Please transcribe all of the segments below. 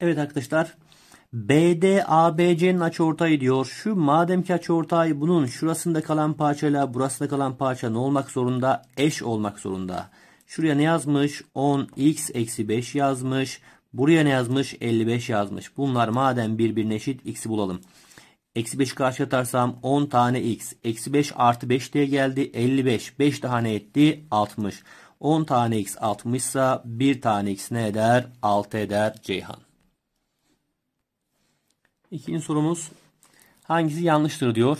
Evet arkadaşlar. BD ABC'nin açıortayı diyor. Şu madem ki açıortay bunun şurasında kalan parçayla burasında kalan parça ne olmak zorunda? Eş olmak zorunda. Şuraya ne yazmış? 10x eksi 5 yazmış. Buraya ne yazmış? 55 yazmış. Bunlar madem birbirine eşit x'i bulalım. Eksi 5 karşı atarsam 10 tane x. Eksi 5 artı 5 diye geldi. 55. 5 daha ne etti. 60. 10 tane x 60 ise 1 tane x ne eder? 6 eder Ceyhan. İkinci sorumuz hangisi yanlıştır diyor.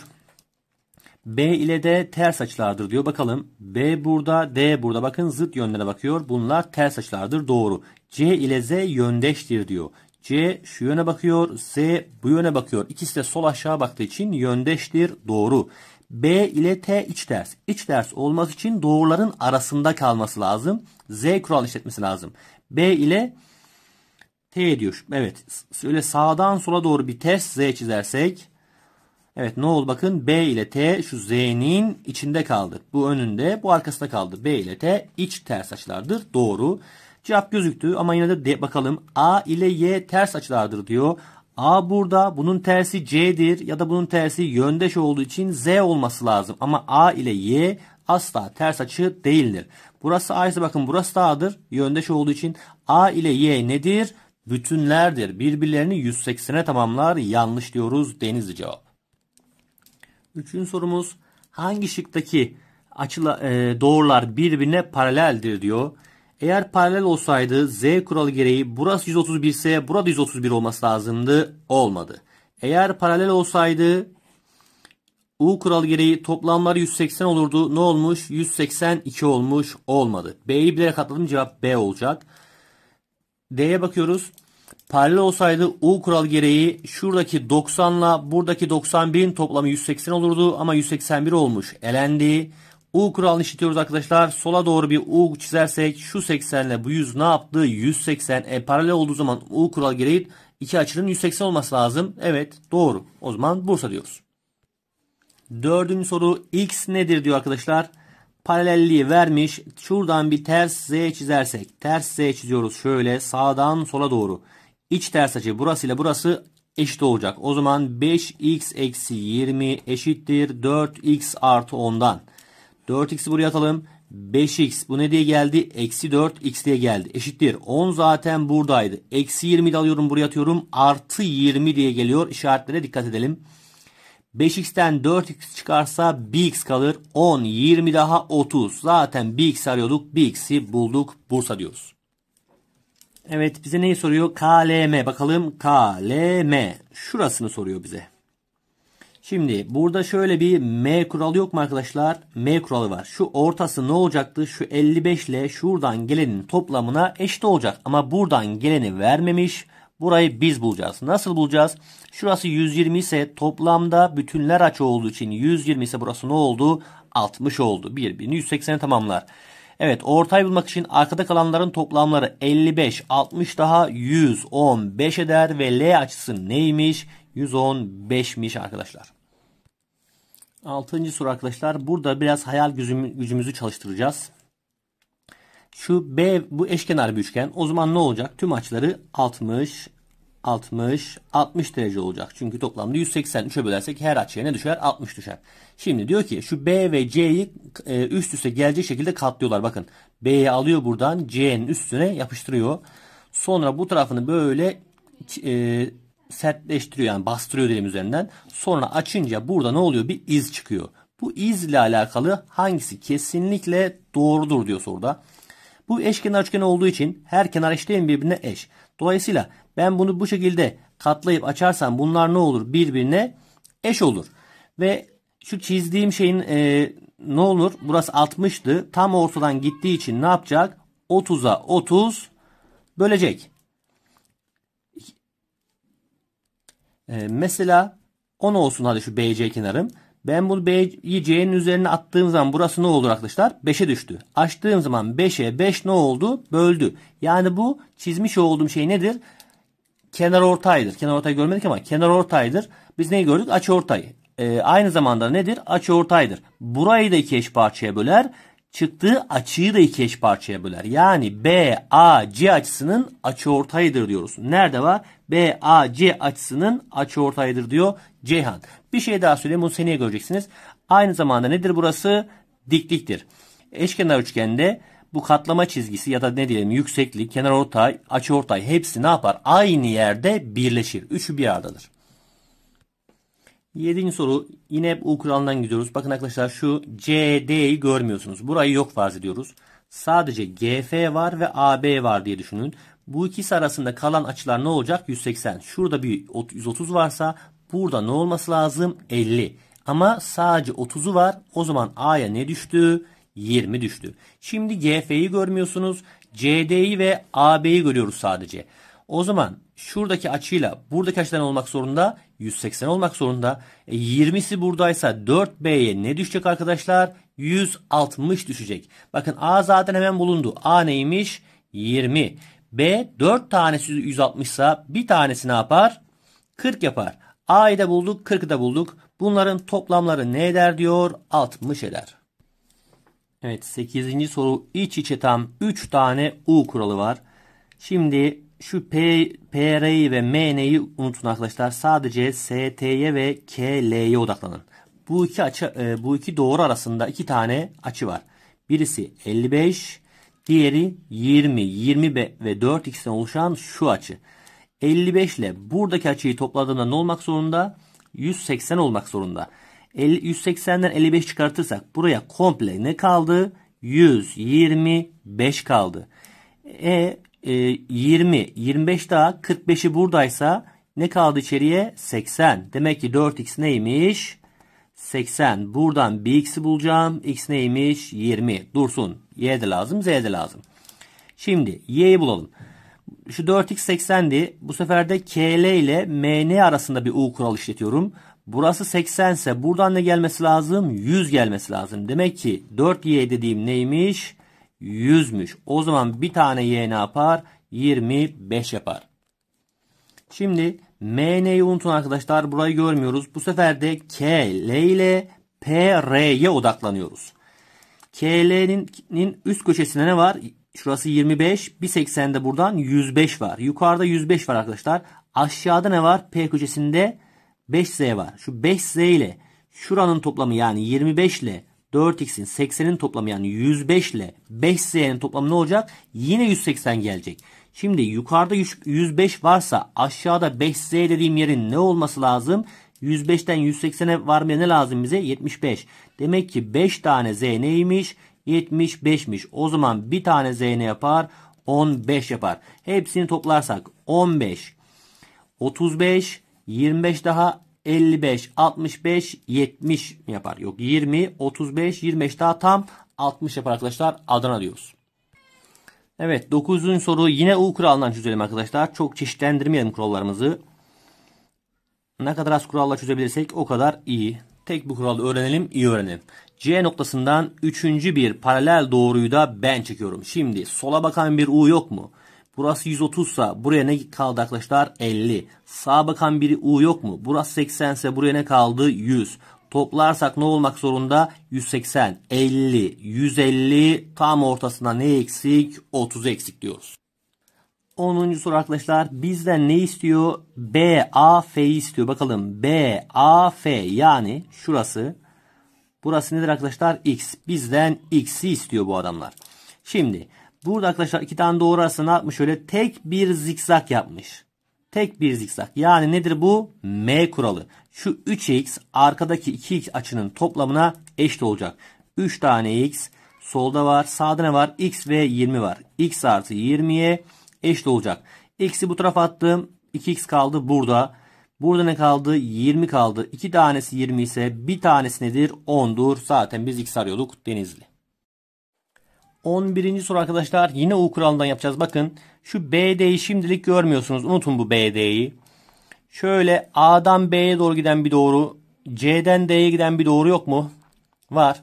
B ile D ters açılardır diyor. Bakalım B burada D burada bakın zıt yönlere bakıyor. Bunlar ters açılardır doğru. C ile Z yöndeştir diyor. C şu yöne bakıyor. Z bu yöne bakıyor. İkisi de sol aşağı baktığı için yöndeştir doğru. B ile T iç ters. İç ters olması için doğruların arasında kalması lazım. Z kural işletmesi lazım. B ile T diyor. Evet. şöyle sağdan sola doğru bir ters Z çizersek. Evet ne oldu bakın. B ile T şu Z'nin içinde kaldı. Bu önünde bu arkasında kaldı. B ile T iç ters açılardır. Doğru. Cevap gözüktü ama yine de, de bakalım. A ile Y ters açılardır diyor. A burada bunun tersi C'dir ya da bunun tersi yöndeş olduğu için Z olması lazım. Ama A ile Y asla ters açı değildir. Burası A ise bakın burası da A'dır. Yöndeş olduğu için A ile Y nedir? bütünlerdir. Birbirlerini 180'e tamamlar. Yanlış diyoruz. Denizli cevap. Üçüncü sorumuz hangi şıktaki açıla, e, doğrular birbirine paraleldir diyor. Eğer paralel olsaydı Z kuralı gereği burası 131 ise burada 131 olması lazımdı. Olmadı. Eğer paralel olsaydı U kuralı gereği toplamlar 180 olurdu. Ne olmuş? 182 olmuş. Olmadı. B'yi bilerek atladım. Cevap B olacak. D'ye bakıyoruz. Paralel olsaydı U kural gereği şuradaki 90'la buradaki 91'in toplamı 180 olurdu ama 181 olmuş. Elendi. U kuralını işletiyoruz arkadaşlar. Sola doğru bir U çizersek şu 80 ile bu 100 ne yaptı? 180. E, paralel olduğu zaman U kural gereği iki açının 180 olması lazım. Evet doğru. O zaman Bursa diyoruz. Dördüncü soru X nedir diyor arkadaşlar. Arkadaşlar paralelliği vermiş. Şuradan bir ters Z çizersek. Ters Z çiziyoruz. Şöyle sağdan sola doğru. İç ters açı burası ile burası eşit olacak. O zaman 5x eksi 20 eşittir 4x artı 10'dan. 4x'i buraya atalım. 5x bu ne diye geldi? Eksi 4x diye geldi. Eşittir. 10 zaten buradaydı. Eksi 20'yi alıyorum buraya atıyorum. Artı 20 diye geliyor. İşaretlere dikkat edelim. 5x'ten 4x çıkarsa 1x kalır. 10, 20 daha 30. Zaten 1x arıyorduk. 1x'i bulduk. Bursa diyoruz. Evet bize neyi soruyor? KLM. Bakalım KLM. Şurasını soruyor bize. Şimdi burada şöyle bir M kuralı yok mu arkadaşlar? M kuralı var. Şu ortası ne olacaktı? Şu 55 ile şuradan gelenin toplamına eşit olacak. Ama buradan geleni vermemiş. Burayı biz bulacağız. Nasıl bulacağız? Şurası 120 ise toplamda bütünler açı olduğu için 120 ise burası ne oldu? 60 oldu. Birbirini 180'e tamamlar. Evet ortayı bulmak için arkada kalanların toplamları 55, 60 daha 115 eder ve L açısı neymiş? 115'miş arkadaşlar. Altıncı soru arkadaşlar. Burada biraz hayal gücümüzü çalıştıracağız. Şu B bu eşkenar bir üçgen. O zaman ne olacak? Tüm açıları 60, 60, 60 derece olacak. Çünkü toplamda 180 bölersek her açıya ne düşer? 60 düşer. Şimdi diyor ki şu B ve C'yi e, üst üste gelecek şekilde katlıyorlar. Bakın B'yi alıyor buradan C'nin üstüne yapıştırıyor. Sonra bu tarafını böyle e, sertleştiriyor yani bastırıyor dilim üzerinden. Sonra açınca burada ne oluyor? Bir iz çıkıyor. Bu izle alakalı hangisi kesinlikle doğrudur diyor soruda. Bu eşkenar üçgen olduğu için her kenar eşdeğin birbirine eş. Dolayısıyla ben bunu bu şekilde katlayıp açarsam bunlar ne olur? Birbirine eş olur. Ve şu çizdiğim şeyin e, ne olur? Burası 60'tı. Tam ortadan gittiği için ne yapacak? 30'a 30 bölecek. E, mesela 10 olsun hadi şu BC kenarım. Ben bunu B'yi C'nin üzerine attığım zaman burası ne olur arkadaşlar? 5'e düştü. Açtığım zaman 5'e 5 ne oldu? Böldü. Yani bu çizmiş olduğum şey nedir? Kenar ortaydır. Kenar ortayı görmedik ama kenar ortaydır. Biz neyi gördük? Açı ortayı. Ee, aynı zamanda nedir? Açı ortaydır. Burayı da iki eş parçaya böler. Çıktığı açıyı da iki eş parçaya böler. Yani B, A, C açısının açı ortayıdır diyoruz. Nerede var? B, A, C açısının açı ortayıdır diyor Ceyhan. Bir şey daha söyleyeyim bunu seneye göreceksiniz. Aynı zamanda nedir burası? Dikliktir. Eşkenar üçgende bu katlama çizgisi ya da ne diyelim yükseklik, kenar ortay, açı ortay hepsi ne yapar? Aynı yerde birleşir. Üçü bir aradadır. Yedinci soru yine hep U kuralından gidiyoruz. Bakın arkadaşlar şu CD'yi görmüyorsunuz. Burayı yok farz ediyoruz. Sadece GF var ve AB var diye düşünün. Bu ikisi arasında kalan açılar ne olacak? 180. Şurada bir 130 varsa Burada ne olması lazım? 50. Ama sadece 30'u var. O zaman A'ya ne düştü? 20 düştü. Şimdi GF'yi görmüyorsunuz. CD'yi ve AB'yi görüyoruz sadece. O zaman şuradaki açıyla buradaki açıdan olmak zorunda 180 olmak zorunda. E, 20'si buradaysa 4B'ye ne düşecek arkadaşlar? 160 düşecek. Bakın A zaten hemen bulundu. A neymiş? 20. B 4 tanesi 160 ise bir tanesi ne yapar? 40 yapar. A'yı da bulduk 40'ı da bulduk. Bunların toplamları ne eder diyor 60 eder. Evet 8. soru iç içe tam 3 tane U kuralı var. Şimdi şu P, PR'yi ve MN'yi unutun arkadaşlar. Sadece ST'ye ve KL'ye odaklanın. Bu iki açı e, bu iki doğru arasında iki tane açı var. Birisi 55, diğeri 20, 20 ve 4 x'ten oluşan şu açı. 55 ile buradaki açıyı topladığında ne olmak zorunda? 180 olmak zorunda. 180'den 55 çıkartırsak buraya komple ne kaldı? 125 kaldı. E, e 20, 25 daha 45'i buradaysa ne kaldı içeriye? 80. Demek ki 4x neymiş? 80. Buradan bir x'i bulacağım. X neymiş? 20. Dursun. Y de lazım, Z de lazım. Şimdi y'yi bulalım. Şu 4x80'di. Bu sefer de KL ile MN arasında bir U kural işletiyorum. Burası 80 ise buradan ne gelmesi lazım? 100 gelmesi lazım. Demek ki 4y dediğim neymiş? 100'müş. O zaman bir tane y ne yapar? 25 yapar. Şimdi MN'yi unutun arkadaşlar. Burayı görmüyoruz. Bu sefer de K, L ile PR'ye odaklanıyoruz. KL'nin üst köşesinde ne var? Şurası 25. 1.80'de buradan 105 var. Yukarıda 105 var arkadaşlar. Aşağıda ne var? P köşesinde 5Z var. Şu 5Z ile şuranın toplamı yani 25 ile 4x'in 80'in toplamı yani 105 ile 5z'nin toplamı ne olacak? Yine 180 gelecek. Şimdi yukarıda 105 varsa aşağıda 5z dediğim yerin ne olması lazım? 105'ten 180'e varmaya ne lazım bize? 75. Demek ki 5 tane z neymiş? 75'miş. O zaman bir tane z ne yapar? 15 yapar. Hepsini toplarsak 15, 35, 25 daha 55, 65, 70 yapar. Yok 20, 35, 25 daha tam 60 yapar arkadaşlar. Adana diyoruz. Evet 9. soru yine U kuralından çözelim arkadaşlar. Çok çeşitlendirmeyelim kurallarımızı. Ne kadar az kuralla çözebilirsek o kadar iyi. Tek bir kuralı öğrenelim, iyi öğrenelim. C noktasından üçüncü bir paralel doğruyu da ben çekiyorum. Şimdi sola bakan bir U yok mu? Burası 130 sa buraya ne kaldı arkadaşlar? 50. Sağa bakan bir U yok mu? Burası 80 ise buraya ne kaldı? 100. Toplarsak ne olmak zorunda? 180, 50, 150 tam ortasında ne eksik? 30 eksik diyoruz. 10. soru arkadaşlar bizden ne istiyor? B, A, F'yi istiyor. Bakalım B, A, F yani şurası. Burası nedir arkadaşlar? X. Bizden X'i istiyor bu adamlar. Şimdi burada arkadaşlar iki tane doğru arasında yapmış şöyle tek bir zikzak yapmış. Tek bir zikzak. Yani nedir bu? M kuralı. Şu 3x arkadaki 2x açının toplamına eşit olacak. 3 tane x solda var. Sağda ne var? X ve 20 var. X artı 20'ye eşit olacak. Eksi bu tarafa attım. 2x kaldı burada. Burada ne kaldı? 20 kaldı. 2 tanesi 20 ise bir tanesi nedir? 10'dur. Zaten biz x arıyorduk denizli. 11. soru arkadaşlar yine U kuralından yapacağız. Bakın şu BD'yi şimdilik görmüyorsunuz. Unutun bu BD'yi. Şöyle A'dan B'ye doğru giden bir doğru. C'den D'ye giden bir doğru yok mu? Var.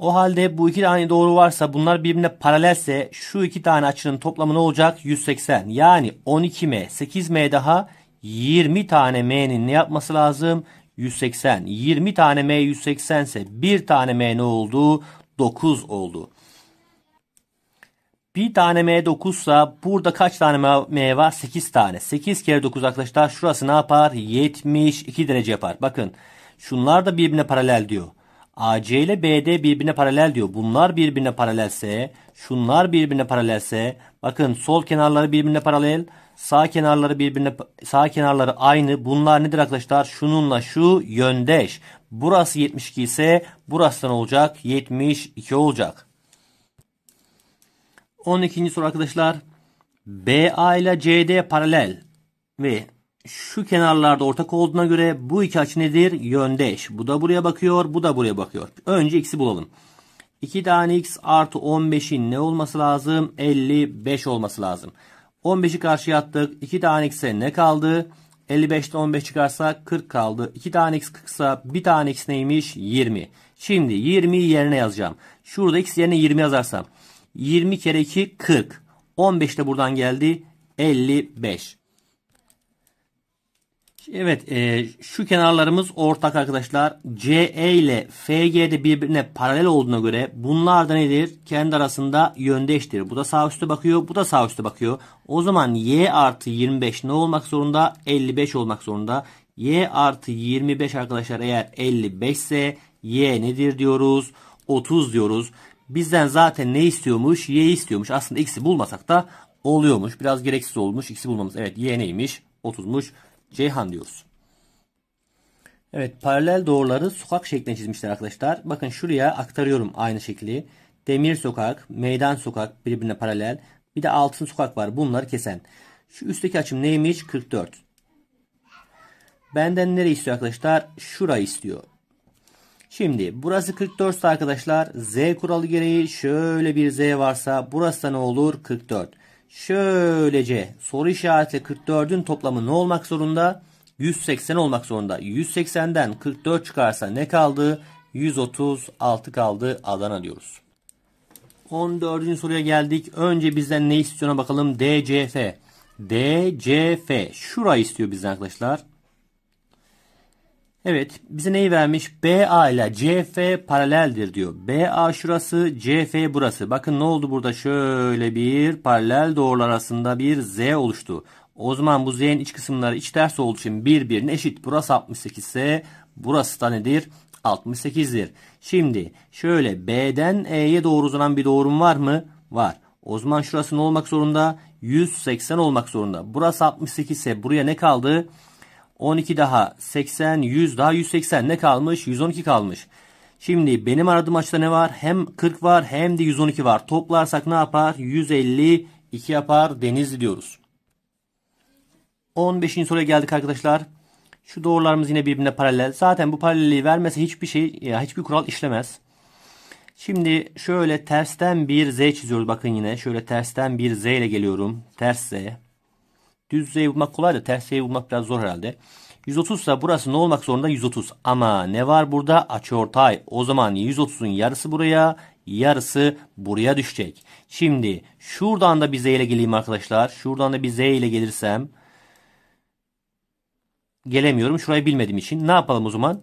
O halde bu iki tane doğru varsa bunlar birbirine paralelse şu iki tane açının toplamı ne olacak? 180. Yani 12M 8M daha 20 tane M'nin ne yapması lazım? 180. 20 tane M 180 ise bir tane M ne oldu? 9 oldu. Bir tane M 9 ise burada kaç tane M var? 8 tane. 8 kere 9 arkadaşlar şurası ne yapar? 72 derece yapar. Bakın şunlar da birbirine paralel diyor. AC ile BD birbirine paralel diyor. Bunlar birbirine paralelse, şunlar birbirine paralelse, bakın sol kenarları birbirine paralel, sağ kenarları birbirine sağ kenarları aynı. Bunlar nedir arkadaşlar? Şununla şu yöndeş. Burası 72 ise burası ne olacak? 72 olacak. 12. soru arkadaşlar. BA ile CD paralel ve şu kenarlarda ortak olduğuna göre bu iki açı nedir? Yöndeş. Bu da buraya bakıyor. Bu da buraya bakıyor. Önce x'i bulalım. 2 tane x artı 15'in ne olması lazım? 55 olması lazım. 15'i karşıya attık. 2 tane x'e ne kaldı? 55'te 15 çıkarsa 40 kaldı. 2 tane x 40 ise 1 tane x neymiş? 20. Şimdi 20'yi yerine yazacağım. Şurada x yerine 20 yazarsam. 20 kere 2 40. 15 de buradan geldi. 55. Evet e, şu kenarlarımız ortak arkadaşlar. CE ile FG'de birbirine paralel olduğuna göre bunlar da nedir? Kendi arasında yöndeştir. Bu da sağ üstte bakıyor. Bu da sağ üstte bakıyor. O zaman Y artı 25 ne olmak zorunda? 55 olmak zorunda. Y artı 25 arkadaşlar eğer 55 ise Y nedir diyoruz? 30 diyoruz. Bizden zaten ne istiyormuş? Y istiyormuş. Aslında X'i bulmasak da oluyormuş. Biraz gereksiz olmuş. X'i bulmamız. Evet Y neymiş? 30'muş. Ceyhan diyoruz. Evet paralel doğruları sokak şeklinde çizmişler arkadaşlar. Bakın şuraya aktarıyorum aynı şekli. Demir sokak, meydan sokak birbirine paralel. Bir de altın sokak var bunları kesen. Şu üstteki açım neymiş? 44. Benden nereyi istiyor arkadaşlar? Şurayı istiyor. Şimdi burası 44 arkadaşlar Z kuralı gereği şöyle bir Z varsa burası da ne olur? 44 şöylece soru işareti 44'ün toplamı ne olmak zorunda? 180 olmak zorunda. 180'den 44 çıkarsa ne kaldı? 136 kaldı Adana diyoruz. 14. soruya geldik. Önce bizden ne istiyona bakalım. DCF. DCF. Şura istiyor bizden arkadaşlar. Evet bize neyi vermiş? BA ile CF paraleldir diyor. BA şurası CF burası. Bakın ne oldu burada? Şöyle bir paralel doğrular arasında bir Z oluştu. O zaman bu Z'nin iç kısımları iç ters olduğu için birbirine eşit. Burası 68 ise burası da nedir? 68'dir. Şimdi şöyle B'den E'ye doğru uzanan bir doğrum var mı? Var. O zaman şurası ne olmak zorunda? 180 olmak zorunda. Burası 68 ise buraya ne kaldı? 180. 12 daha 80, 100 daha 180 ne kalmış? 112 kalmış. Şimdi benim aradığım açıda ne var? Hem 40 var hem de 112 var. Toplarsak ne yapar? 152 yapar Denizli diyoruz. 15. soruya geldik arkadaşlar. Şu doğrularımız yine birbirine paralel. Zaten bu paralelliği vermese hiçbir şey, ya hiçbir kural işlemez. Şimdi şöyle tersten bir Z çiziyoruz. Bakın yine şöyle tersten bir Z ile geliyorum. Ters Z. Düz Z'yi bulmak kolay da ters Z'yi bulmak biraz zor herhalde. 130 ise burası ne olmak zorunda? 130. Ama ne var burada? Açıortay. O zaman 130'un yarısı buraya, yarısı buraya düşecek. Şimdi şuradan da bir Z ile geleyim arkadaşlar. Şuradan da bir Z ile gelirsem gelemiyorum. Şurayı bilmediğim için ne yapalım o zaman?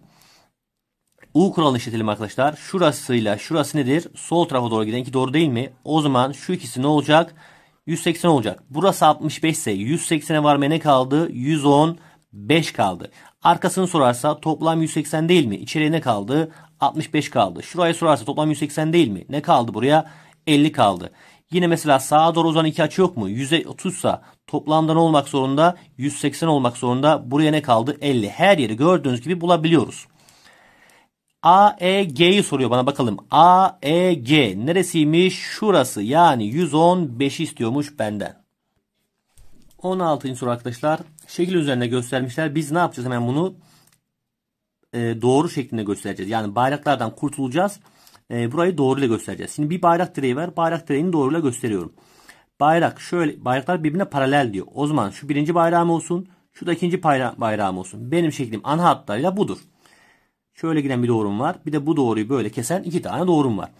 U kuralını işletelim arkadaşlar. Şurasıyla şurası nedir? Sol tarafa doğru giden ki doğru değil mi? O zaman şu ikisi ne olacak? 180 olacak. Burası 65 ise 180'e varmaya ne kaldı? 115 kaldı. Arkasını sorarsa toplam 180 değil mi? İçeriye ne kaldı? 65 kaldı. Şuraya sorarsa toplam 180 değil mi? Ne kaldı buraya? 50 kaldı. Yine mesela sağa doğru uzanan iki açı yok mu? 130 ise toplamda ne olmak zorunda? 180 olmak zorunda. Buraya ne kaldı? 50. Her yeri gördüğünüz gibi bulabiliyoruz. AEG'yi soruyor bana bakalım. AEG neresiymiş? Şurası yani 115 istiyormuş benden. 16. soru arkadaşlar. Şekil üzerinde göstermişler. Biz ne yapacağız hemen bunu? E, doğru şeklinde göstereceğiz. Yani bayraklardan kurtulacağız. E, burayı doğruyla göstereceğiz. Şimdi bir bayrak direği var. Bayrak direğini doğruyla gösteriyorum. Bayrak şöyle bayraklar birbirine paralel diyor. O zaman şu birinci bayrağım olsun. Şu da ikinci bayrağım olsun. Benim şeklim ana hatlarıyla budur. Şöyle giden bir doğrum var. Bir de bu doğruyu böyle kesen iki tane doğrum var.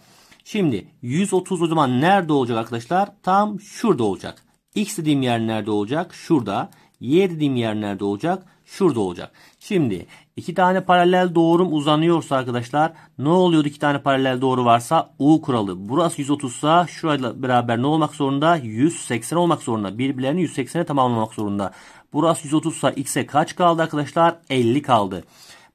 Şimdi 130 o zaman nerede olacak arkadaşlar? Tam şurada olacak. X dediğim yer nerede olacak? Şurada. Y dediğim yer nerede olacak? Şurada olacak. Şimdi iki tane paralel doğrum uzanıyorsa arkadaşlar ne oluyordu iki tane paralel doğru varsa U kuralı. Burası 130 sa şurayla beraber ne olmak zorunda? 180 olmak zorunda. Birbirlerini 180'e tamamlamak zorunda. Burası 130 sa X'e kaç kaldı arkadaşlar? 50 kaldı.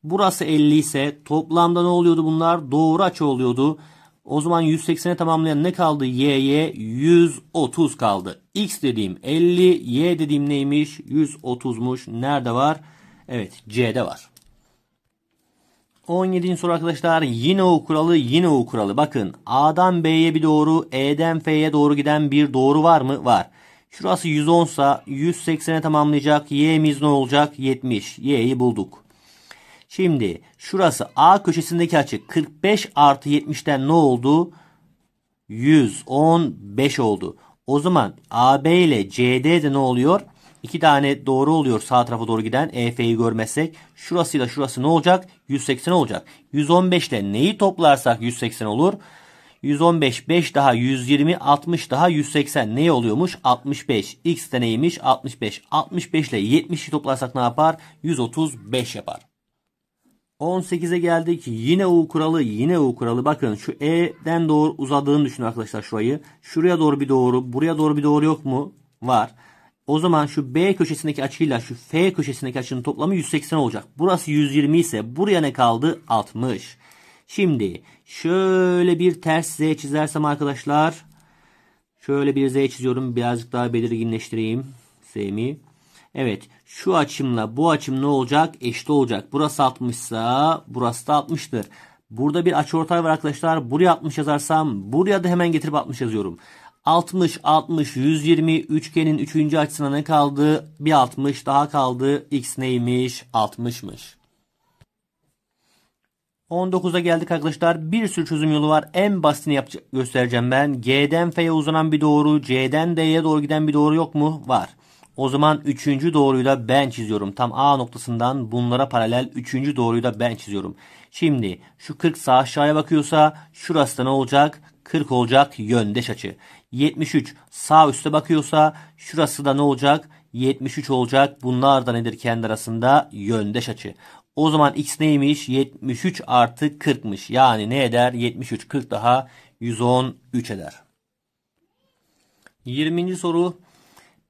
Burası 50 ise toplamda ne oluyordu bunlar? Doğru açı oluyordu. O zaman 180'e tamamlayan ne kaldı? Y'ye 130 kaldı. X dediğim 50, Y dediğim neymiş? 130'muş. Nerede var? Evet C'de var. 17. soru arkadaşlar yine o kuralı yine o kuralı. Bakın A'dan B'ye bir doğru E'den F'ye doğru giden bir doğru var mı? Var. Şurası 110 sa 180'e tamamlayacak. Y'miz ne olacak? 70. Y'yi bulduk. Şimdi şurası A köşesindeki açı 45 artı 70'ten ne oldu? 115 oldu. O zaman AB ile CD de ne oluyor? İki tane doğru oluyor sağ tarafa doğru giden EF'yi görmezsek. Şurasıyla şurası ne olacak? 180 olacak. 115 ile neyi toplarsak 180 olur. 115 5 daha 120 60 daha 180 ne oluyormuş? 65. X de neymiş? 65. 65 ile 70'i toplarsak ne yapar? 135 yapar. 18'e geldik. Yine U kuralı, yine U kuralı. Bakın şu E'den doğru uzadığını düşünün arkadaşlar şurayı. Şuraya doğru bir doğru, buraya doğru bir doğru yok mu? Var. O zaman şu B köşesindeki açıyla şu F köşesindeki açının toplamı 180 olacak. Burası 120 ise buraya ne kaldı? 60. Şimdi şöyle bir ters Z çizersem arkadaşlar. Şöyle bir Z çiziyorum. Birazcık daha belirginleştireyim. Z'mi. Evet. Şu açımla bu açım ne olacak? Eşit olacak. Burası 60 ise burası da 60'tır. Burada bir açıortay var arkadaşlar. Buraya 60 yazarsam buraya da hemen getirip 60 yazıyorum. 60, 60, 120 üçgenin 3. açısına ne kaldı? Bir 60 daha kaldı. X neymiş? 60'mış. 19'a geldik arkadaşlar. Bir sürü çözüm yolu var. En basitini yapacak, göstereceğim ben. G'den F'ye uzanan bir doğru, C'den D'ye doğru giden bir doğru yok mu? Var. O zaman üçüncü doğruyla ben çiziyorum. Tam A noktasından bunlara paralel üçüncü doğruyla ben çiziyorum. Şimdi şu 40 sağ aşağıya bakıyorsa şurası da ne olacak? 40 olacak yöndeş açı. 73 sağ üste bakıyorsa şurası da ne olacak? 73 olacak. Bunlar da nedir kendi arasında? Yöndeş açı. O zaman x neymiş? 73 artı 40'mış. Yani ne eder? 73 40 daha 113 eder. 20. soru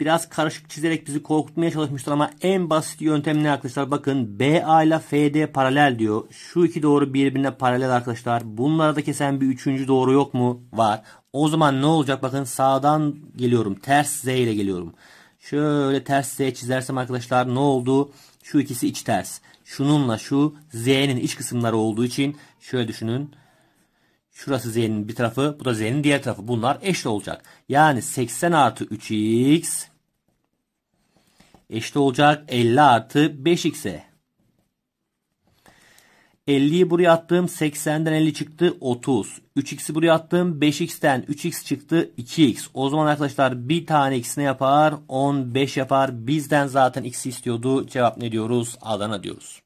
biraz karışık çizerek bizi korkutmaya çalışmışlar ama en basit yöntemini arkadaşlar bakın BA ile FD paralel diyor. Şu iki doğru birbirine paralel arkadaşlar. Bunlarda kesen bir üçüncü doğru yok mu? Var. O zaman ne olacak? Bakın sağdan geliyorum. Ters Z ile geliyorum. Şöyle ters Z çizersem arkadaşlar ne oldu? Şu ikisi iç ters. Şununla şu Z'nin iç kısımları olduğu için şöyle düşünün. Şurası z'nin bir tarafı. Bu da z'nin diğer tarafı. Bunlar eşit olacak. Yani 80 artı 3x eşit olacak 50 artı 5x'e. 50'yi buraya attım 80'den 50 çıktı 30. 3x'i buraya attım 5x'ten 3x çıktı 2x. O zaman arkadaşlar bir tane x ne yapar? 15 yapar. Bizden zaten x istiyordu. Cevap ne diyoruz? Adana diyoruz.